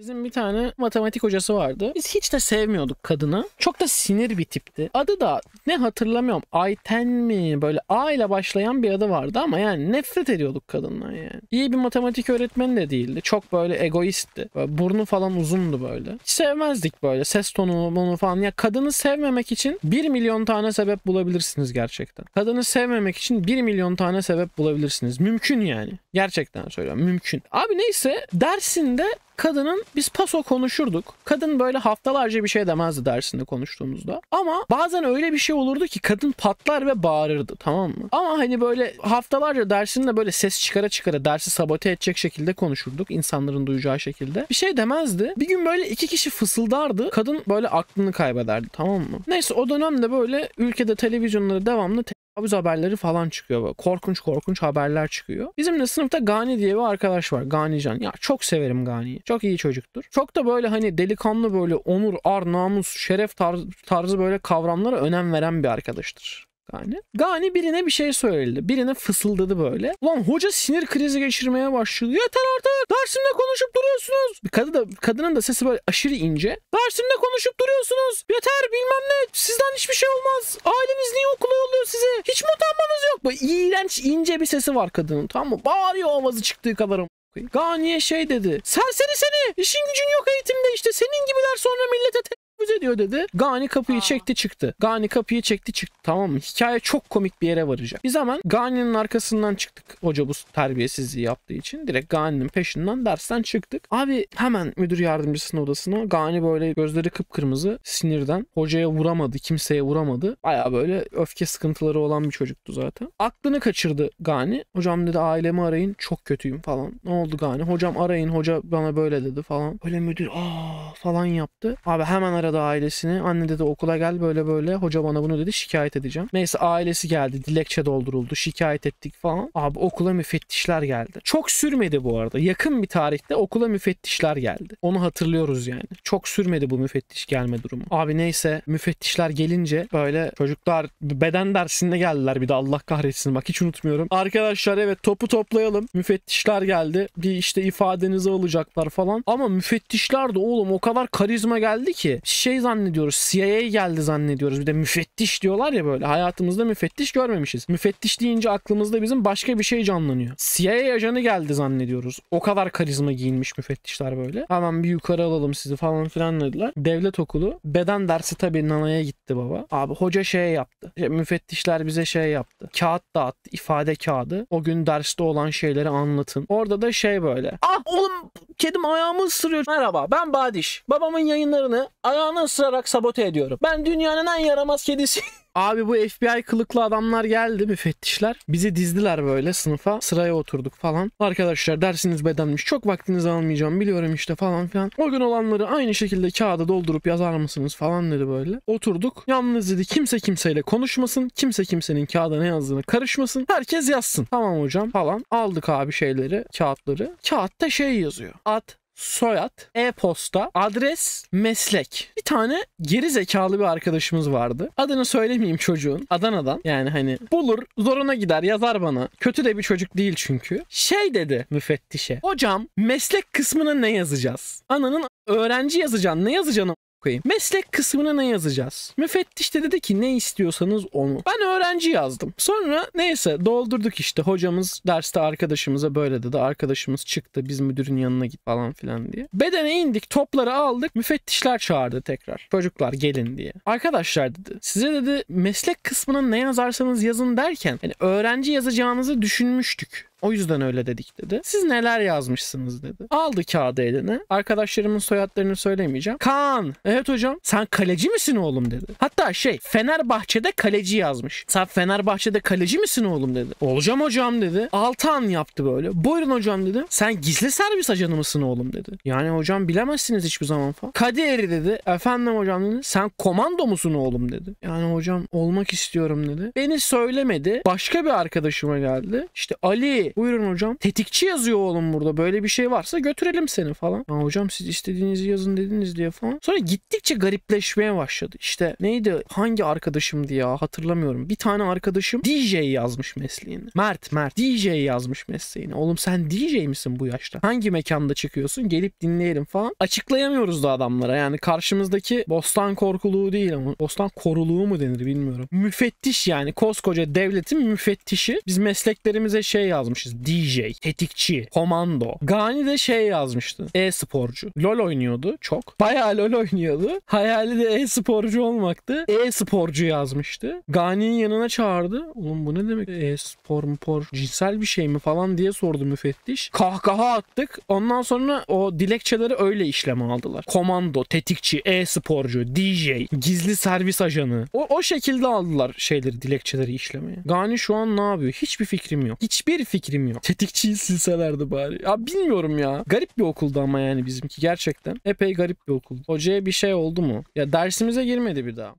Bizim bir tane matematik hocası vardı. Biz hiç de sevmiyorduk kadını. Çok da sinir bir tipti. Adı da ne hatırlamıyorum. Ayten mi? Böyle A ile başlayan bir adı vardı ama yani nefret ediyorduk kadından yani. İyi bir matematik öğretmeni de değildi. Çok böyle egoistti. Böyle burnu falan uzundu böyle. Hiç sevmezdik böyle. Ses tonu bunu falan. Ya kadını sevmemek için 1 milyon tane sebep bulabilirsiniz gerçekten. Kadını sevmemek için 1 milyon tane sebep bulabilirsiniz. Mümkün yani. Gerçekten söylüyorum. Mümkün. Abi neyse dersinde kadının biz paso konuşurduk. Kadın böyle haftalarca bir şey demezdi dersinde konuştuğumuzda. Ama bazen öyle bir şey olurdu ki kadın patlar ve bağırırdı tamam mı? Ama hani böyle haftalarca dersinde böyle ses çıkara çıkara dersi sabote edecek şekilde konuşurduk. insanların duyacağı şekilde. Bir şey demezdi. Bir gün böyle iki kişi fısıldardı. Kadın böyle aklını kaybederdi tamam mı? Neyse o dönemde böyle ülkede televizyonları devamlı Kabus haberleri falan çıkıyor. Böyle. Korkunç korkunç haberler çıkıyor. Bizim de sınıfta Gani diye bir arkadaş var. Gani can. Ya çok severim Gani'yi. Çok iyi çocuktur. Çok da böyle hani delikanlı böyle onur, ar, namus, şeref tarzı, tarzı böyle kavramlara önem veren bir arkadaştır. Gani. Gani birine bir şey söyledi. Birine fısıldadı böyle. Ulan hoca sinir krizi geçirmeye başladı. Yeter artık. Dersimde konuşup duruyorsunuz. Bir kadın da, kadının da sesi böyle aşırı ince. Dersimde konuşup duruyorsunuz. Yeter bilmem ne. Sizden hiçbir şey olmaz. Aileniz niye okula yolluyor sizi? Hiç mi utanmanız yok? Böyle iğrenç ince bir sesi var kadının tamam mı? Bağırıyor avazı çıktığı kadarım. Ganiye şey dedi. Serseri seni. İşin gücün yok eğitimde işte. Senin gibiler sonra millete tecavüz diyor dedi. Gani kapıyı Aa. çekti çıktı. Gani kapıyı çekti çıktı. Tamam mı? Hikaye çok komik bir yere varacak. Bir zaman Gani'nin arkasından çıktık. Hoca bu terbiyesizliği yaptığı için direkt Gani'nin peşinden dersten çıktık. Abi hemen müdür yardımcısının odasına Gani böyle gözleri kıpkırmızı sinirden hocaya vuramadı. Kimseye vuramadı. Baya böyle öfke sıkıntıları olan bir çocuktu zaten. Aklını kaçırdı Gani. Hocam dedi ailemi arayın çok kötüyüm falan. Ne oldu Gani? Hocam arayın hoca bana böyle dedi falan. Böyle müdür aa falan yaptı. Abi hemen aradı aradı ailesini. Anne dedi okula gel böyle böyle. Hoca bana bunu dedi şikayet edeceğim. Neyse ailesi geldi. Dilekçe dolduruldu. Şikayet ettik falan. Abi okula müfettişler geldi. Çok sürmedi bu arada. Yakın bir tarihte okula müfettişler geldi. Onu hatırlıyoruz yani. Çok sürmedi bu müfettiş gelme durumu. Abi neyse müfettişler gelince böyle çocuklar beden dersinde geldiler bir de Allah kahretsin bak hiç unutmuyorum. Arkadaşlar evet topu toplayalım. Müfettişler geldi. Bir işte ifadenizi alacaklar falan. Ama müfettişler de oğlum o kadar karizma geldi ki şey zannediyoruz. CIA geldi zannediyoruz. Bir de müfettiş diyorlar ya böyle. Hayatımızda müfettiş görmemişiz. Müfettiş deyince aklımızda bizim başka bir şey canlanıyor. CIA ajanı geldi zannediyoruz. O kadar karizma giyinmiş müfettişler böyle. Hemen bir yukarı alalım sizi falan filan dediler. Devlet okulu. Beden dersi tabii nanaya gitti baba. Abi hoca şey yaptı. İşte müfettişler bize şey yaptı. Kağıt dağıttı. ifade kağıdı. O gün derste olan şeyleri anlatın. Orada da şey böyle. Ah oğlum kedim ayağımı ısırıyor. Merhaba ben Badiş. Babamın yayınlarını ayağım kulağını ısırarak sabote ediyorum. Ben dünyanın en yaramaz kedisi. Abi bu FBI kılıklı adamlar geldi müfettişler. Bizi dizdiler böyle sınıfa. Sıraya oturduk falan. Arkadaşlar dersiniz bedenmiş. Çok vaktinizi almayacağım biliyorum işte falan filan. O gün olanları aynı şekilde kağıda doldurup yazar mısınız falan dedi böyle. Oturduk. Yalnız dedi kimse kimseyle konuşmasın. Kimse kimsenin kağıda ne yazdığını karışmasın. Herkes yazsın. Tamam hocam falan. Aldık abi şeyleri, kağıtları. Kağıtta şey yazıyor. At soyad, e-posta, adres, meslek. Bir tane geri zekalı bir arkadaşımız vardı. Adını söylemeyeyim çocuğun. Adana'dan. Yani hani bulur, zoruna gider, yazar bana. Kötü de bir çocuk değil çünkü. Şey dedi müfettişe. Hocam meslek kısmını ne yazacağız? Ananın öğrenci yazacaksın. Ne yazacaksın koyayım. Meslek kısmına ne yazacağız? Müfettiş de dedi ki ne istiyorsanız onu. Ben öğrenci yazdım. Sonra neyse doldurduk işte. Hocamız derste arkadaşımıza böyle dedi. Arkadaşımız çıktı biz müdürün yanına git falan filan diye. Bedene indik topları aldık. Müfettişler çağırdı tekrar. Çocuklar gelin diye. Arkadaşlar dedi size dedi meslek kısmına ne yazarsanız yazın derken yani öğrenci yazacağınızı düşünmüştük. O yüzden öyle dedik dedi. Siz neler yazmışsınız dedi. Aldı kağıdı eline. Arkadaşlarımın soyadlarını söylemeyeceğim. Kaan. Evet hocam. Sen kaleci misin oğlum dedi. Hatta şey Fenerbahçe'de kaleci yazmış. Sen Fenerbahçe'de kaleci misin oğlum dedi. Olacağım hocam dedi. Altan yaptı böyle. Buyurun hocam dedi. Sen gizli servis ajanı mısın oğlum dedi. Yani hocam bilemezsiniz hiçbir zaman falan. Kadir dedi. Efendim hocam dedi. Sen komando musun oğlum dedi. Yani hocam olmak istiyorum dedi. Beni söylemedi. Başka bir arkadaşıma geldi. İşte Ali ki buyurun hocam tetikçi yazıyor oğlum burada böyle bir şey varsa götürelim seni falan. Ha hocam siz istediğinizi yazın dediniz diye falan. Sonra gittikçe garipleşmeye başladı. İşte neydi hangi arkadaşım diye hatırlamıyorum. Bir tane arkadaşım DJ yazmış mesleğini. Mert Mert DJ yazmış mesleğini. Oğlum sen DJ misin bu yaşta? Hangi mekanda çıkıyorsun? Gelip dinleyelim falan. Açıklayamıyoruz da adamlara. Yani karşımızdaki bostan korkuluğu değil ama bostan koruluğu mu denir bilmiyorum. Müfettiş yani koskoca devletin müfettişi. Biz mesleklerimize şey yazmış yazmışız. DJ, tetikçi, komando. Gani de şey yazmıştı. E-sporcu. LoL oynuyordu çok. Bayağı LoL oynuyordu. Hayali de e-sporcu olmaktı. E-sporcu yazmıştı. Gani'nin yanına çağırdı. Oğlum bu ne demek? E-spor mu por? Cinsel bir şey mi falan diye sordu müfettiş. Kahkaha attık. Ondan sonra o dilekçeleri öyle işleme aldılar. Komando, tetikçi, e-sporcu, DJ, gizli servis ajanı. O, o şekilde aldılar şeyleri, dilekçeleri işlemeye. Gani şu an ne yapıyor? Hiçbir fikrim yok. Hiçbir fikrim fikrim yok. Tetikçiyi silselerdi bari. Ya bilmiyorum ya. Garip bir okuldu ama yani bizimki gerçekten. Epey garip bir okul. Hocaya bir şey oldu mu? Ya dersimize girmedi bir daha.